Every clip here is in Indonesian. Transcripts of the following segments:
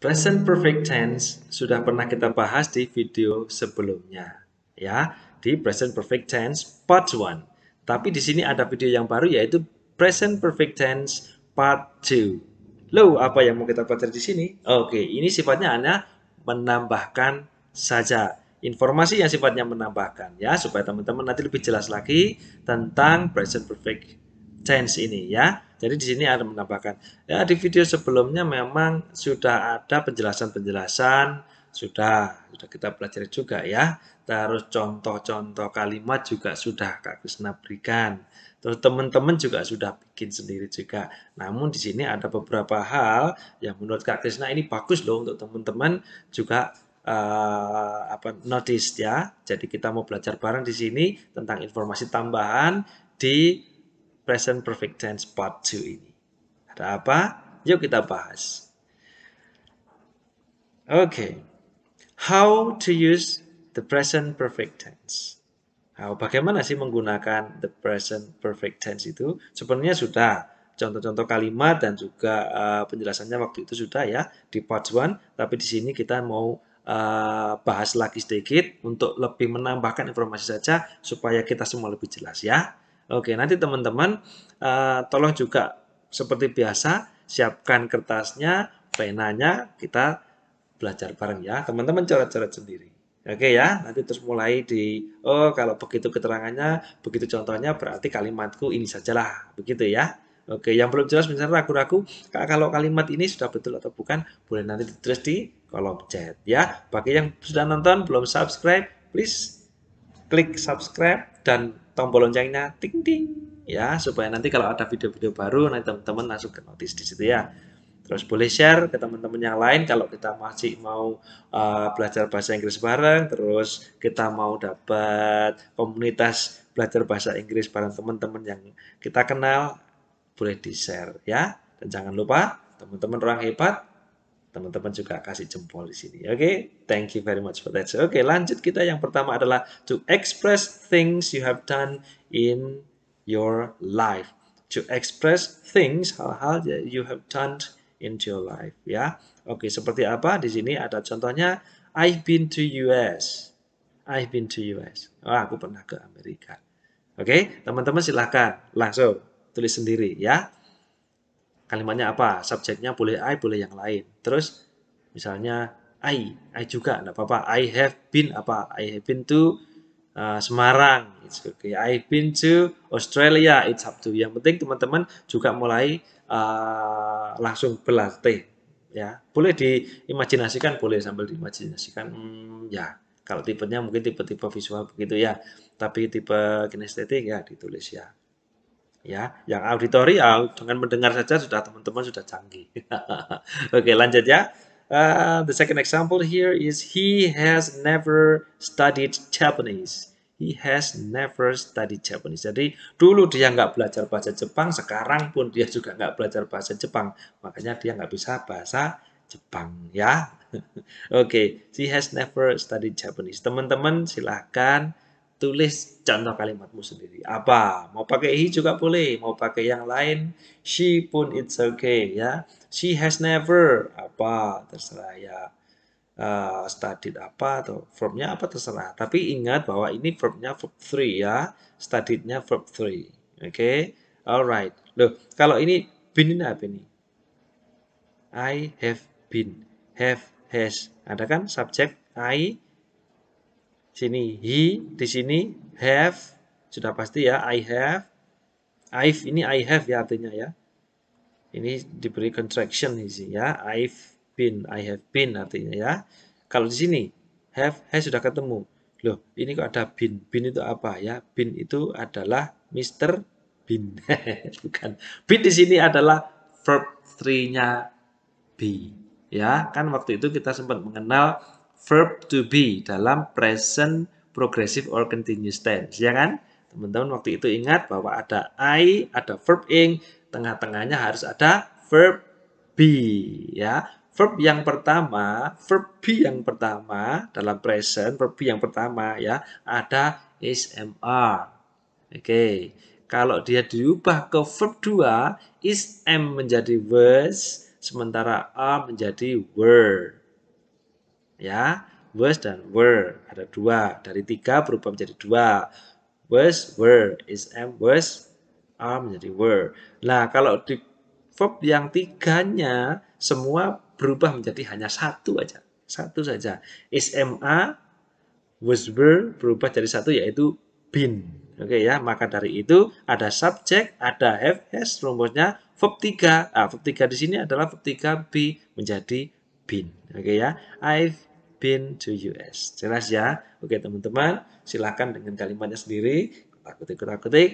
Present perfect tense sudah pernah kita bahas di video sebelumnya ya, di present perfect tense part 1. Tapi di sini ada video yang baru yaitu present perfect tense part 2. Loh, apa yang mau kita pelajari di sini? Oke, ini sifatnya hanya menambahkan saja. Informasi yang sifatnya menambahkan ya supaya teman-teman nanti lebih jelas lagi tentang present perfect change ini ya. Jadi di sini ada menambahkan. Ya, di video sebelumnya memang sudah ada penjelasan-penjelasan, sudah sudah kita pelajari juga ya. Terus contoh-contoh kalimat juga sudah Kak Krisna berikan. Terus teman-teman juga sudah bikin sendiri juga. Namun di sini ada beberapa hal yang menurut Kak Krisna ini bagus loh untuk teman-teman juga uh, apa notice ya. Jadi kita mau belajar bareng di sini tentang informasi tambahan di present perfect tense part 2 ini. Ada apa? Yuk kita bahas. Oke. Okay. How to use the present perfect tense. Nah, bagaimana sih menggunakan the present perfect tense itu? Sebenarnya sudah contoh-contoh kalimat dan juga uh, penjelasannya waktu itu sudah ya di part 1, tapi di sini kita mau uh, bahas lagi sedikit untuk lebih menambahkan informasi saja supaya kita semua lebih jelas ya. Oke, nanti teman-teman uh, tolong juga seperti biasa siapkan kertasnya, penanya, kita belajar bareng ya. Teman-teman coret-coret sendiri. Oke ya, nanti terus mulai di oh kalau begitu keterangannya, begitu contohnya berarti kalimatku ini sajalah, begitu ya. Oke, yang belum jelas misalnya ragu-ragu kalau kalimat ini sudah betul atau bukan, boleh nanti ditulis di kolom chat ya. Bagi yang sudah nonton belum subscribe, please klik subscribe dan tombol loncengnya ting ting ya supaya nanti kalau ada video-video baru nanti teman-teman langsung ke notis di situ ya. Terus boleh share ke teman-teman yang lain kalau kita masih mau uh, belajar bahasa Inggris bareng, terus kita mau dapat komunitas belajar bahasa Inggris bareng teman-teman yang kita kenal, boleh di-share ya. Dan jangan lupa, teman-teman orang hebat, teman-teman juga kasih jempol di sini. Oke, okay? thank you very much for that. Oke, okay, lanjut kita yang pertama adalah to express things you have done in your life. To express things hal-hal you have done in your life, ya. Oke, okay, seperti apa? Di sini ada contohnya I've been to US. I've been to US. Oh, aku pernah ke Amerika. Oke, okay? teman-teman silahkan langsung tulis sendiri ya kalimatnya apa, subjeknya boleh I, boleh yang lain. Terus misalnya I, I juga, enggak apa-apa. I have been apa? I have been to uh, Semarang, it's okay. have been to Australia, it's up to. Yang penting teman-teman juga mulai uh, langsung berlatih, ya. Boleh diimajinasikan, boleh sambil diimajinasikan, hmm, ya. Kalau tipenya mungkin tipe-tipe visual begitu ya, tapi tipe kinestetik ya ditulis ya ya yang auditorial dengan mendengar saja sudah teman-teman sudah canggih oke okay, lanjut ya uh, the second example here is he has never studied Japanese he has never studied Japanese jadi dulu dia nggak belajar bahasa Jepang sekarang pun dia juga nggak belajar bahasa Jepang makanya dia nggak bisa bahasa Jepang ya oke okay. he has never studied Japanese teman-teman silahkan tulis contoh kalimatmu sendiri. Apa? Mau pakai he juga boleh, mau pakai yang lain. She pun it's okay ya. She has never apa terserah ya. Uh, studied apa atau verbnya apa terserah. Tapi ingat bahwa ini verbnya verb 3 ya. Studiednya verb 3. Oke. Okay? Alright. Loh, kalau ini been ini apa ini? I have been. Have has. Ada kan subjek I Sini he, di sini have, sudah pasti ya, I have. I've ini I have ya artinya ya. Ini diberi contraction sini ya. I've been, I have been artinya ya. Kalau di sini have, has sudah ketemu. Loh, ini kok ada bin? Bin itu apa ya? Bin itu adalah Mr. Bin. Bukan. Bin di sini adalah verb 3-nya be. Ya, kan waktu itu kita sempat mengenal verb to be dalam present progressive or continuous tense, ya kan? Teman-teman waktu itu ingat bahwa ada I, ada verb ing, tengah-tengahnya harus ada verb be, ya. Verb yang pertama, verb be yang pertama dalam present, verb be yang pertama ya, ada is am are. Oke. Okay. Kalau dia diubah ke verb dua is am menjadi was, sementara are menjadi were ya was dan were ada dua dari tiga berubah menjadi dua was were is am was are menjadi were nah kalau di verb yang tiganya semua berubah menjadi hanya satu aja satu saja is am a was were berubah jadi satu yaitu been oke okay, ya maka dari itu ada subjek ada fs rumusnya verb tiga ah verb tiga di sini adalah verb tiga be menjadi been oke okay, ya I've been to US. Jelas ya? Oke teman-teman, silakan dengan kalimatnya sendiri, kutak kutik kutik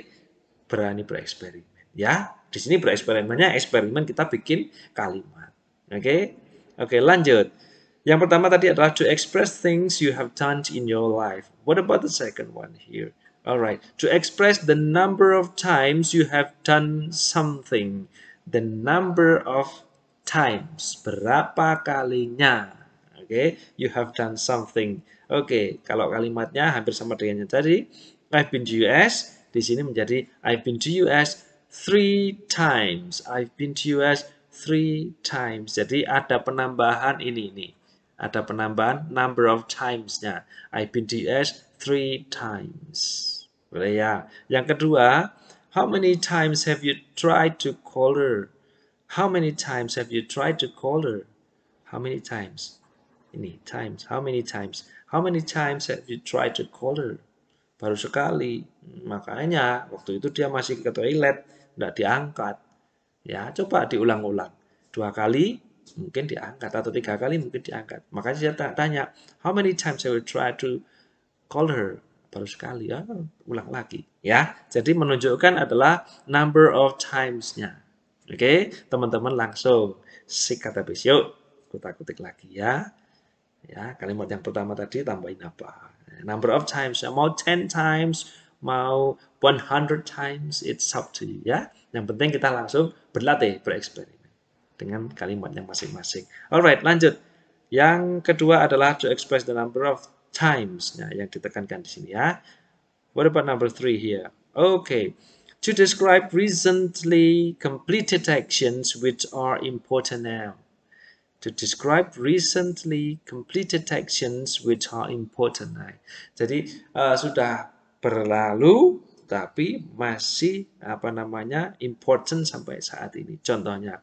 berani bereksperimen. Ya, di sini bereksperimennya eksperimen kita bikin kalimat. Oke? Oke, lanjut. Yang pertama tadi adalah to express things you have done in your life. What about the second one here? Alright, to express the number of times you have done something. The number of times. Berapa kalinya? okay? you have done something. Oke, okay, kalau kalimatnya hampir sama dengan yang tadi. I've been to US. Di sini menjadi I've been to US three times. I've been to US three times. Jadi ada penambahan ini nih. Ada penambahan number of timesnya. I've been to US three times. Boleh ya. Yang kedua, how many times have you tried to call her? How many times have you tried to call her? How many times? ini times how many times how many times have you tried to call her baru sekali makanya waktu itu dia masih ke toilet tidak diangkat ya coba diulang-ulang dua kali mungkin diangkat atau tiga kali mungkin diangkat makanya saya tanya how many times have you tried to call her baru sekali ya ulang lagi ya jadi menunjukkan adalah number of timesnya oke oke teman-teman langsung sikat habis yuk kutak-kutik lagi ya Ya, kalimat yang pertama tadi tambahin apa? Number of times, ya, mau 10 times, mau 100 times, it's up to you ya. Yang penting kita langsung berlatih, bereksperimen dengan kalimat yang masing-masing. Alright, lanjut. Yang kedua adalah to express the number of times ya, yang ditekankan di sini ya. What about number three here? Okay. To describe recently completed actions which are important now to describe recently completed actions which are important. Nah, jadi uh, sudah berlalu tapi masih apa namanya important sampai saat ini. Contohnya,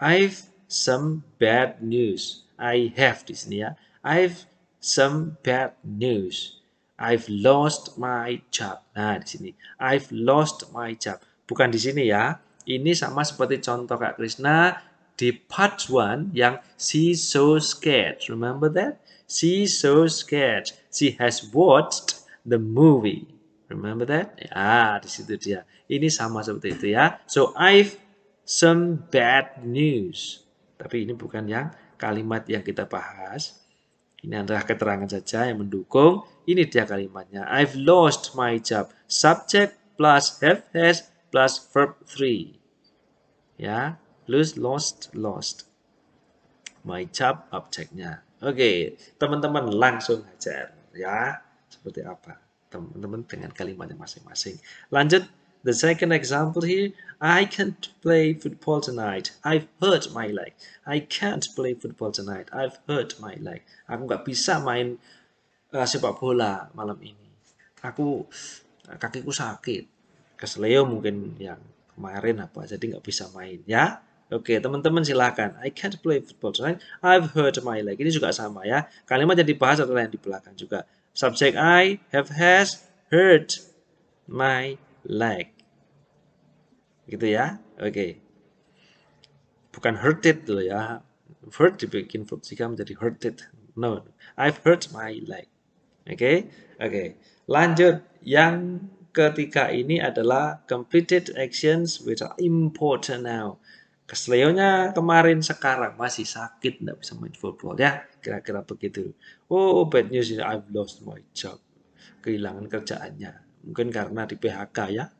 I've some bad news. I have di sini ya. I've some bad news. I've lost my job. Nah, di sini. I've lost my job. Bukan di sini ya. Ini sama seperti contoh Kak Krishna di part one yang she so scared. Remember that? She so scared. She has watched the movie. Remember that? Ya, di situ dia. Ini sama seperti itu ya. So I've some bad news. Tapi ini bukan yang kalimat yang kita bahas. Ini adalah keterangan saja yang mendukung. Ini dia kalimatnya. I've lost my job. Subject plus have has plus verb 3. Ya, lose lost lost my job objeknya oke okay, teman-teman langsung ajar ya seperti apa teman-teman dengan kalimatnya masing-masing lanjut the second example here I can't play football tonight I've hurt my leg I can't play football tonight I've hurt my leg aku nggak bisa main uh, sepak bola malam ini aku kakiku sakit kesleo mungkin yang kemarin apa jadi nggak bisa main ya Oke, okay, teman-teman silahkan. I can't play football tonight. I've hurt my leg. Ini juga sama ya. Kalimat yang dibahas adalah yang di belakang juga. Subject I have has hurt my leg. Gitu ya. Oke. Okay. Bukan it dulu ya. Hurt dibikin verb jika menjadi it. No. I've hurt my leg. Oke. Okay? Oke. Okay. Lanjut. Yang ketiga ini adalah completed actions which are important now. Kesleonya kemarin sekarang masih sakit nggak bisa main football ya kira-kira begitu. Oh bad news ini I've lost my job kehilangan kerjaannya mungkin karena di PHK ya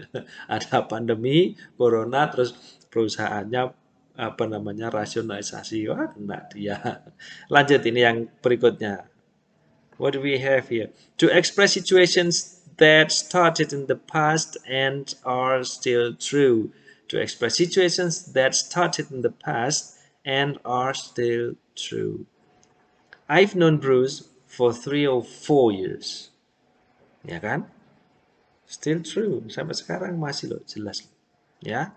ada pandemi corona terus perusahaannya apa namanya rasionalisasi wah kena dia lanjut ini yang berikutnya what do we have here to express situations that started in the past and are still true to express situations that started in the past and are still true. I've known Bruce for three or four years. Ya kan? Still true. Sampai sekarang masih loh, jelas. Ya?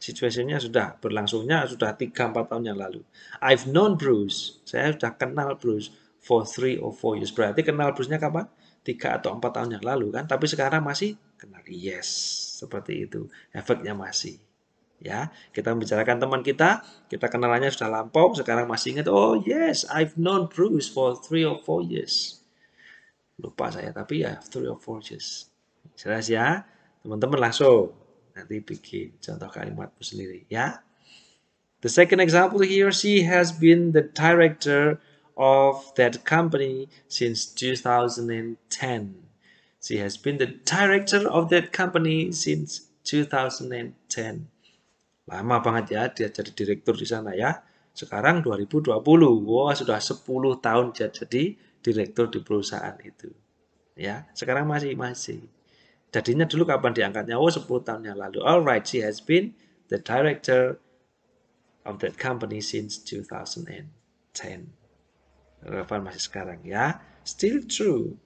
Situasinya sudah berlangsungnya sudah 3-4 tahun yang lalu. I've known Bruce. Saya sudah kenal Bruce for three or four years. Berarti kenal Bruce-nya kapan? tiga atau empat tahun yang lalu kan, tapi sekarang masih kenal yes. Seperti itu, efeknya masih. Ya, kita membicarakan teman kita, kita kenalannya sudah lampau, sekarang masih ingat, oh yes, I've known Bruce for three or four years. Lupa saya, tapi ya three or four years. Jelas ya, teman-teman langsung nanti bikin contoh kalimatmu sendiri ya. The second example here, she has been the director of that company since 2010. She has been the director of that company since 2010. Lama banget ya dia jadi direktur di sana ya. Sekarang 2020, wah wow, sudah 10 tahun dia jadi direktur di perusahaan itu. Ya, sekarang masih masih. Jadinya dulu kapan diangkatnya? Oh, 10 tahun yang lalu. Alright, she has been the director of that company since 2010 relevan masih sekarang ya. Still true.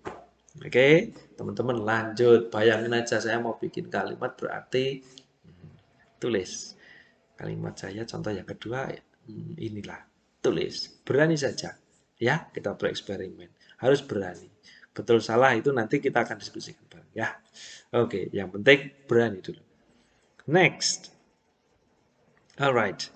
Oke, okay? teman-teman lanjut. Bayangin aja saya mau bikin kalimat berarti hmm, tulis. Kalimat saya contoh yang kedua hmm, inilah. Tulis. Berani saja. Ya, kita bereksperimen. Harus berani. Betul salah itu nanti kita akan diskusikan bareng ya. Oke, okay, yang penting berani dulu. Next. Alright.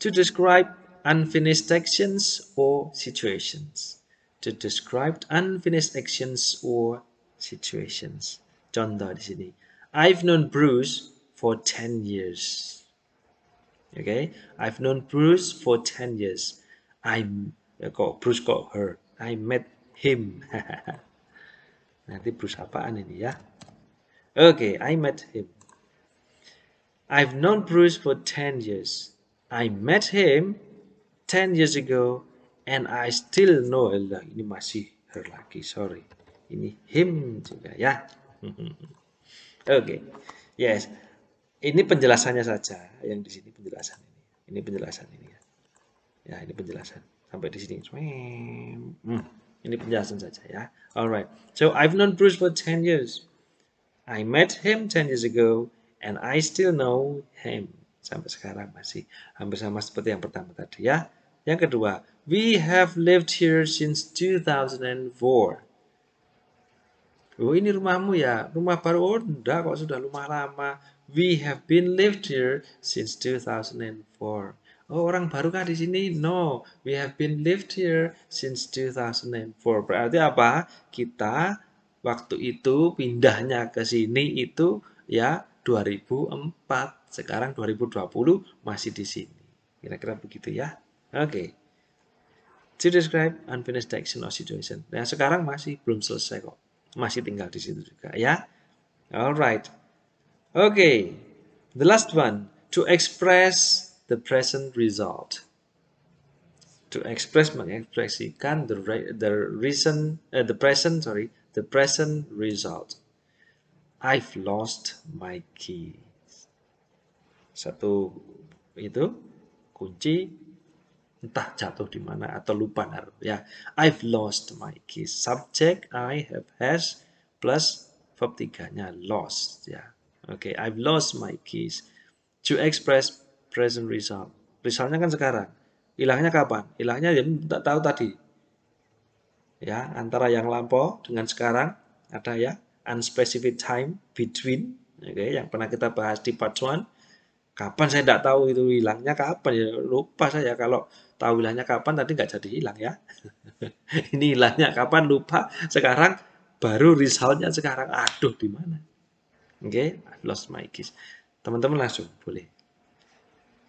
To describe unfinished actions or situations. To describe unfinished actions or situations. Contoh di sini. I've known Bruce for 10 years. Okay, I've known Bruce for 10 years. I kok uh, Bruce kok her. I met him. Nanti Bruce apaan ini ya? Okay, I met him. I've known Bruce for 10 years. I met him 10 years ago and I still know Allah. Ini masih her lagi, sorry. Ini him juga ya. Oke. okay. Yes. Ini penjelasannya saja yang di sini penjelasan ini. Ini penjelasan ini ya. Ya, ini penjelasan. Sampai di sini. Hmm. Ini penjelasan saja ya. Alright. So I've known Bruce for 10 years. I met him 10 years ago and I still know him sampai sekarang masih hampir sama seperti yang pertama tadi ya. Yang kedua, we have lived here since 2004. Oh, ini rumahmu ya? Rumah baru? Oh, enggak kok sudah rumah lama. We have been lived here since 2004. Oh, orang baru kah di sini? No, we have been lived here since 2004. Berarti apa? Kita waktu itu pindahnya ke sini itu ya 2004 sekarang 2020 masih di sini. Kira-kira begitu ya. Oke. Okay. To describe unfinished action or situation. Nah, sekarang masih belum selesai kok. Masih tinggal di situ juga ya. Alright. Oke. Okay. The last one. To express the present result. To express mengekspresikan the re, the reason uh, the present sorry the present result. I've lost my key satu itu kunci entah jatuh di mana atau lupa naruh ya I've lost my keys subject I have has plus verb tiganya lost ya oke okay, I've lost my keys to express present result resultnya kan sekarang hilangnya kapan hilangnya ya tak tahu tadi ya antara yang lampau dengan sekarang ada ya unspecified time between oke okay, yang pernah kita bahas di part 1 Kapan saya tidak tahu itu hilangnya kapan ya lupa saya kalau tahu hilangnya kapan tadi nggak jadi hilang ya. Ini hilangnya kapan lupa sekarang baru resultnya sekarang aduh di mana? Oke, okay? lost my keys. Teman-teman langsung boleh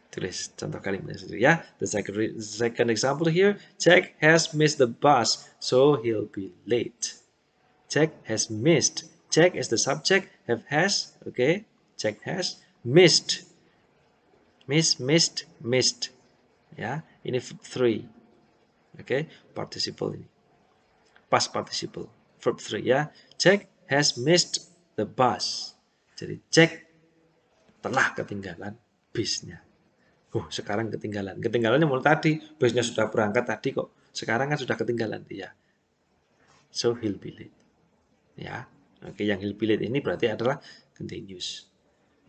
tulis contoh kalimatnya sendiri ya. The second, second example here, Jack has missed the bus, so he'll be late. Jack has missed. Jack is the subject, have has, okay? Jack has missed miss missed missed ya ini three oke okay? participle ini past participle verb three ya Jack has missed the bus jadi Jack telah ketinggalan bisnya oh uh, sekarang ketinggalan ketinggalannya mulai tadi bisnya sudah berangkat tadi kok sekarang kan sudah ketinggalan dia so he'll be late ya oke okay, yang he'll be late ini berarti adalah continuous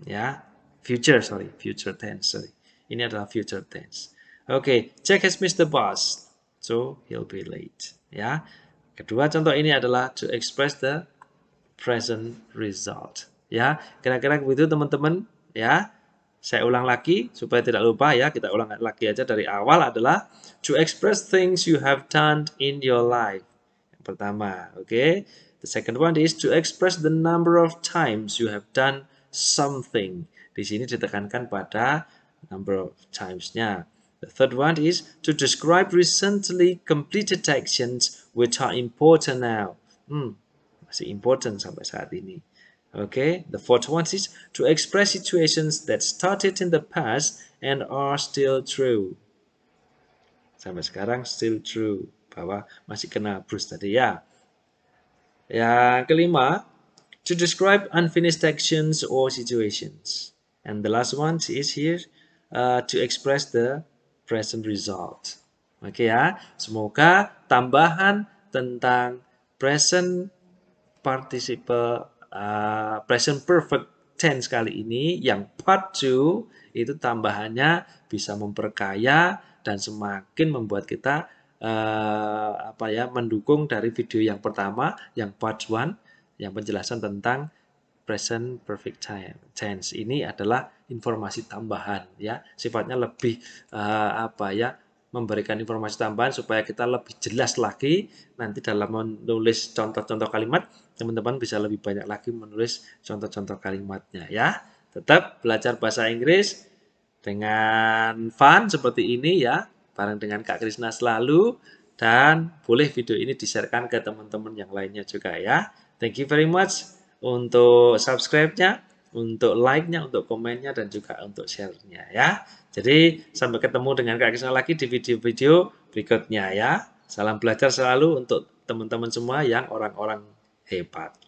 ya future sorry future tense sorry ini adalah future tense oke okay, Jack has missed the bus so he'll be late ya kedua contoh ini adalah to express the present result ya kira-kira begitu teman-teman ya saya ulang lagi supaya tidak lupa ya kita ulang lagi aja dari awal adalah to express things you have done in your life yang pertama oke okay? the second one is to express the number of times you have done something di sini ditekankan pada number of times-nya. The third one is to describe recently completed actions which are important now. Hmm, masih important sampai saat ini. Okay, the fourth one is to express situations that started in the past and are still true. Sampai sekarang still true bahwa masih kena Bruce tadi ya. Yang kelima, to describe unfinished actions or situations. And the last one is here uh, to express the present result. Oke okay, ya, semoga tambahan tentang present participle uh, present perfect tense kali ini yang part 2 itu tambahannya bisa memperkaya dan semakin membuat kita uh, apa ya mendukung dari video yang pertama yang part 1 yang penjelasan tentang present perfect tense ini adalah informasi tambahan ya sifatnya lebih uh, apa ya memberikan informasi tambahan supaya kita lebih jelas lagi nanti dalam menulis contoh-contoh kalimat teman-teman bisa lebih banyak lagi menulis contoh-contoh kalimatnya ya tetap belajar bahasa Inggris dengan fun seperti ini ya bareng dengan Kak Krisna selalu dan boleh video ini di ke teman-teman yang lainnya juga ya. Thank you very much untuk subscribe-nya, untuk like-nya, untuk komennya, dan juga untuk share-nya ya. Jadi sampai ketemu dengan Kak Kisna lagi di video-video berikutnya ya. Salam belajar selalu untuk teman-teman semua yang orang-orang hebat.